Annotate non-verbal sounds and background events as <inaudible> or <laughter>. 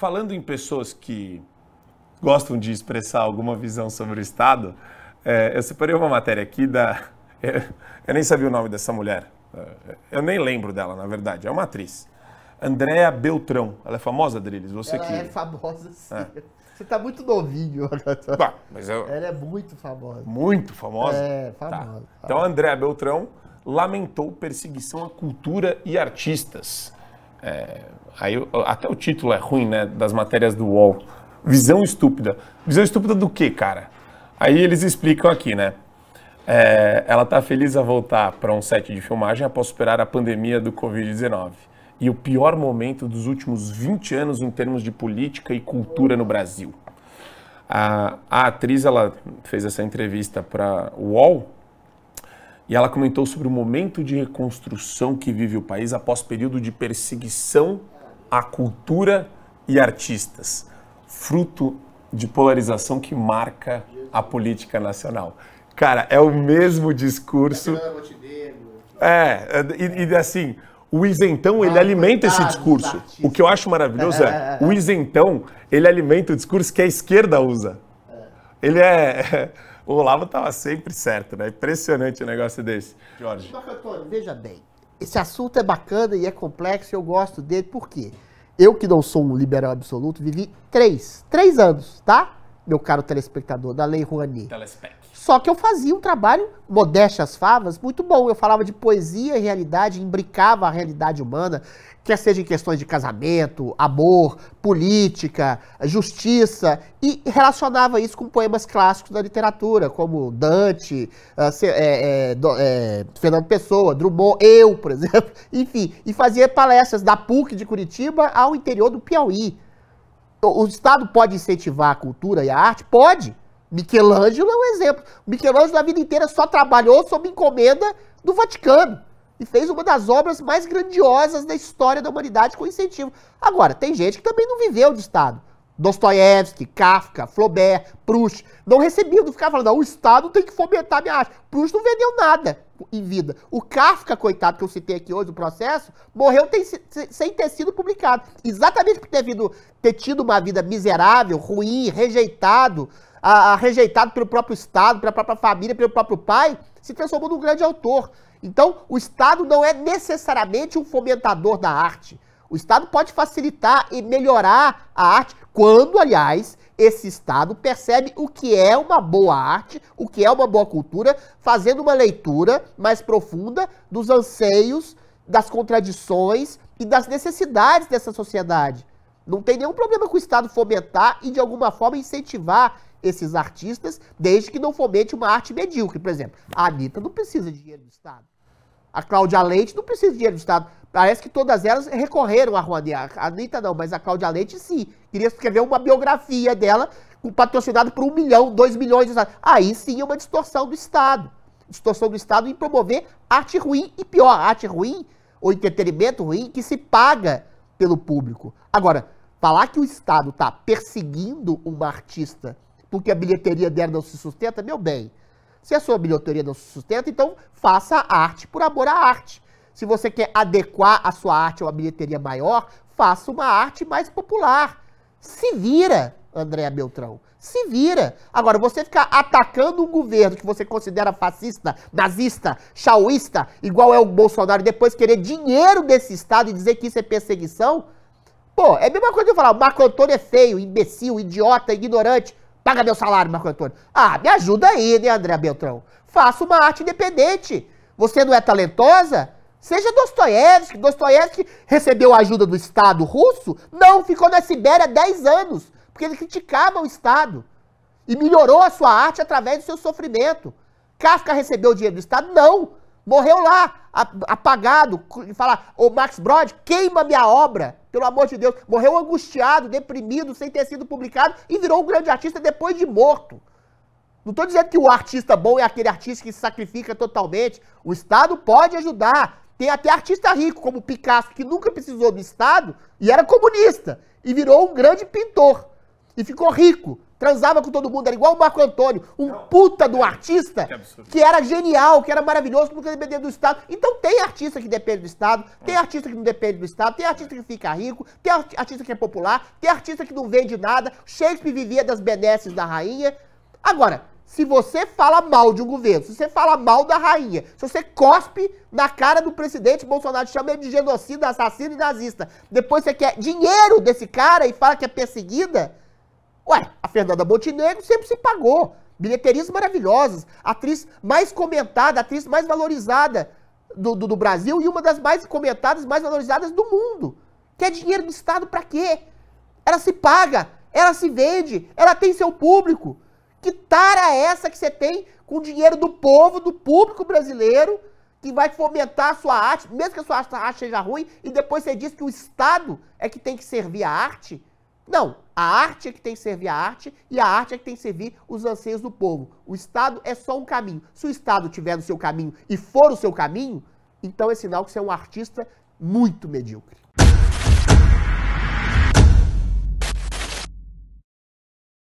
falando em pessoas que gostam de expressar alguma visão sobre o Estado, é, eu separei uma matéria aqui da. Eu, <laughs> eu, nem sabia o nome dessa mulher. É, eu nem lembro dela, na verdade. É uma atriz. Andréa Beltrão. Ela é famosa, Drilis? Você Ela que... é famosa, sim. É. Você tá muito novinho. agora. Tá? mas eu... Ela é muito famosa. Muito famosa? É, famosa. Tá. famosa. Então, Andréa Beltrão lamentou perseguição à cultura e artistas. É, aí até o título é ruim, né? Das matérias do UOL. Visão estúpida. Visão estúpida do quê, cara? Aí eles explicam aqui, né? É, ela tá feliz a voltar para um set de filmagem após superar a pandemia do Covid-19 e o pior momento dos últimos 20 anos em termos de política e cultura no Brasil. A, a atriz ela fez essa entrevista para o UOL e ela comentou sobre o momento de reconstrução que vive o país após período de perseguição à cultura e artistas, fruto de polarização que marca a política nacional. Cara, é o mesmo discurso. É, é, é e, e assim, o isentão, ele ah, alimenta esse discurso. O que eu acho maravilhoso é, o isentão, ele alimenta o discurso que a esquerda usa. Ele é. <laughs> O Olavo estava sempre certo, né? Impressionante o um negócio desse. Jorge. Antônio, veja bem. Esse assunto é bacana e é complexo e eu gosto dele. Por quê? Eu, que não sou um liberal absoluto, vivi três, três anos, tá? meu caro telespectador, da Lei Rouanet. Telespec. Só que eu fazia um trabalho, modéstia as favas, muito bom. Eu falava de poesia e realidade, imbricava a realidade humana, quer seja em questões de casamento, amor, política, justiça, e relacionava isso com poemas clássicos da literatura, como Dante, ah, é, é, é, Fernando Pessoa, Drummond, eu, por <laughs> exemplo. Enfim, e fazia palestras da PUC de Curitiba ao interior do Piauí. O Estado pode incentivar a cultura e a arte? Pode. Michelangelo é um exemplo. Michelangelo, a vida inteira, só trabalhou sob encomenda do Vaticano e fez uma das obras mais grandiosas da história da humanidade com incentivo. Agora, tem gente que também não viveu de Estado. Dostoiévski, Kafka, Flaubert, Proust, não recebiam, não ficavam falando, o Estado tem que fomentar a minha arte. Proust não vendeu nada em vida. O Kafka, coitado, que eu citei aqui hoje, o processo, morreu tem, sem ter sido publicado. Exatamente por ter, vindo, ter tido uma vida miserável, ruim, rejeitado, a, a, rejeitado pelo próprio Estado, pela própria família, pelo próprio pai, se transformou num grande autor. Então, o Estado não é necessariamente um fomentador da arte. O Estado pode facilitar e melhorar a arte, quando, aliás, esse Estado percebe o que é uma boa arte, o que é uma boa cultura, fazendo uma leitura mais profunda dos anseios, das contradições e das necessidades dessa sociedade. Não tem nenhum problema com o Estado fomentar e, de alguma forma, incentivar esses artistas, desde que não fomente uma arte medíocre. Por exemplo, a Anitta não precisa de dinheiro do Estado. A Cláudia Leite não precisa de dinheiro do Estado. Parece que todas elas recorreram à Rouanet. A Anitta não, mas a Cláudia Leite sim. Queria escrever uma biografia dela, patrocinada por um milhão, dois milhões de Estado. Aí sim é uma distorção do Estado. Distorção do Estado em promover arte ruim e pior, arte ruim ou entretenimento ruim que se paga pelo público. Agora, falar que o Estado está perseguindo uma artista porque a bilheteria dela não se sustenta, meu bem. Se a sua bilheteria não se sustenta, então faça arte por amor à arte. Se você quer adequar a sua arte a uma bilheteria maior, faça uma arte mais popular. Se vira, Andréa Beltrão. Se vira. Agora, você ficar atacando um governo que você considera fascista, nazista, chauísta, igual é o Bolsonaro, e depois querer dinheiro desse Estado e dizer que isso é perseguição, pô, é a mesma coisa que eu falar, o Marco Antônio é feio, imbecil, idiota, ignorante. Paga meu salário, Marco Antônio. Ah, me ajuda aí, né, André Beltrão? Faça uma arte independente. Você não é talentosa? Seja Dostoiévski. Dostoiévski recebeu a ajuda do Estado russo? Não, ficou na Sibéria 10 anos, porque ele criticava o Estado. E melhorou a sua arte através do seu sofrimento. Kafka recebeu dinheiro do Estado? Não. Morreu lá, apagado. E falar, ô Max Brod, queima minha obra. Pelo amor de Deus. Morreu angustiado, deprimido, sem ter sido publicado e virou um grande artista depois de morto. Não estou dizendo que o artista bom é aquele artista que se sacrifica totalmente. O Estado pode ajudar. Tem até artista rico, como Picasso, que nunca precisou do Estado e era comunista. E virou um grande pintor. E ficou rico transava com todo mundo, era igual o Marco Antônio, um puta do é, artista que era genial, que era maravilhoso, porque dependia do Estado. Então tem artista que depende do Estado, tem é. artista que não depende do Estado, tem artista que fica rico, tem artista que é popular, tem artista que não vende nada. Shakespeare vivia das benesses da rainha. Agora, se você fala mal de um governo, se você fala mal da rainha, se você cospe na cara do presidente Bolsonaro, chama ele de genocida, assassino e nazista, depois você quer dinheiro desse cara e fala que é perseguida, Ué, a Fernanda Montenegro sempre se pagou. Bilheterias maravilhosas, atriz mais comentada, atriz mais valorizada do, do, do Brasil e uma das mais comentadas, mais valorizadas do mundo. Quer dinheiro do Estado para quê? Ela se paga, ela se vende, ela tem seu público. Que tara é essa que você tem com o dinheiro do povo, do público brasileiro, que vai fomentar a sua arte, mesmo que a sua arte seja ruim, e depois você diz que o Estado é que tem que servir a arte? Não, a arte é que tem que servir a arte e a arte é que tem que servir os anseios do povo. O Estado é só um caminho. Se o Estado tiver no seu caminho e for o seu caminho, então é sinal que você é um artista muito medíocre.